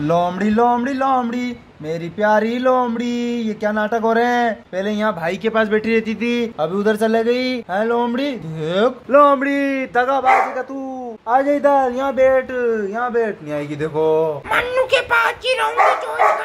लोमड़ी लोमड़ी लोमड़ी मेरी प्यारी लोमड़ी ये क्या नाटक हो रहे हैं पहले यहाँ भाई के पास बैठी रहती थी अभी उधर चले गई है लोमड़ी देख लोमड़ी दगा का तू आ जा इधर यहाँ बैठ यहाँ बैठ नहीं आएगी देखो मन्नू के पास की रहूंगी